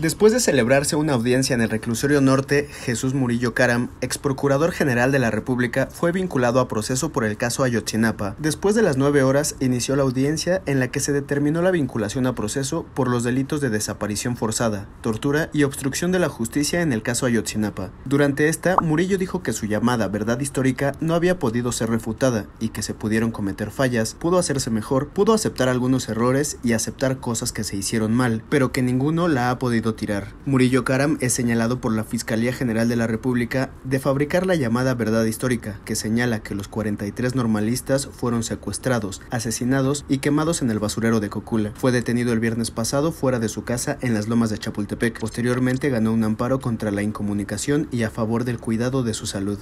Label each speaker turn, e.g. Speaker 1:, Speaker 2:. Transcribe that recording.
Speaker 1: Después de celebrarse una audiencia en el reclusorio norte, Jesús Murillo Karam, ex procurador general de la República, fue vinculado a proceso por el caso Ayotzinapa. Después de las nueve horas, inició la audiencia en la que se determinó la vinculación a proceso por los delitos de desaparición forzada, tortura y obstrucción de la justicia en el caso Ayotzinapa. Durante esta, Murillo dijo que su llamada verdad histórica no había podido ser refutada y que se pudieron cometer fallas, pudo hacerse mejor, pudo aceptar algunos errores y aceptar cosas que se hicieron mal, pero que ninguno la ha podido tirar. Murillo Karam es señalado por la Fiscalía General de la República de fabricar la llamada verdad histórica, que señala que los 43 normalistas fueron secuestrados, asesinados y quemados en el basurero de Cocula. Fue detenido el viernes pasado fuera de su casa en las lomas de Chapultepec. Posteriormente ganó un amparo contra la incomunicación y a favor del cuidado de su salud.